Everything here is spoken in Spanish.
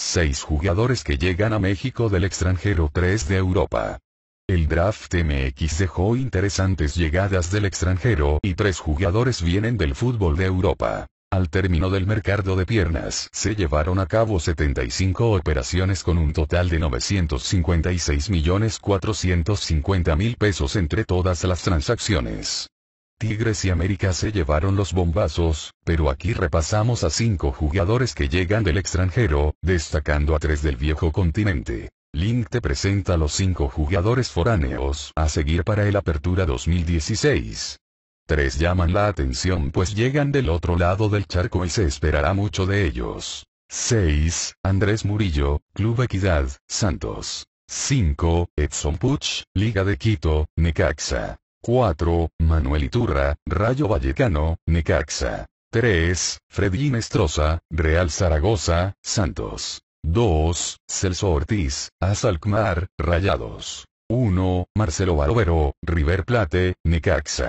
Seis jugadores que llegan a México del extranjero, 3 de Europa. El draft MX dejó interesantes llegadas del extranjero y tres jugadores vienen del fútbol de Europa. Al término del mercado de piernas, se llevaron a cabo 75 operaciones con un total de 956.450.000 pesos entre todas las transacciones. Tigres y América se llevaron los bombazos, pero aquí repasamos a cinco jugadores que llegan del extranjero, destacando a tres del viejo continente. Link te presenta a los cinco jugadores foráneos a seguir para el Apertura 2016. Tres llaman la atención pues llegan del otro lado del charco y se esperará mucho de ellos. 6. Andrés Murillo, Club Equidad, Santos. 5. Edson Puch, Liga de Quito, Necaxa. 4. Manuel Iturra, Rayo Vallecano, Necaxa. 3. Freddy Mestroza, Real Zaragoza, Santos. 2. Celso Ortiz, Azalcmar, Rayados. 1. Marcelo Barovero, River Plate, Necaxa.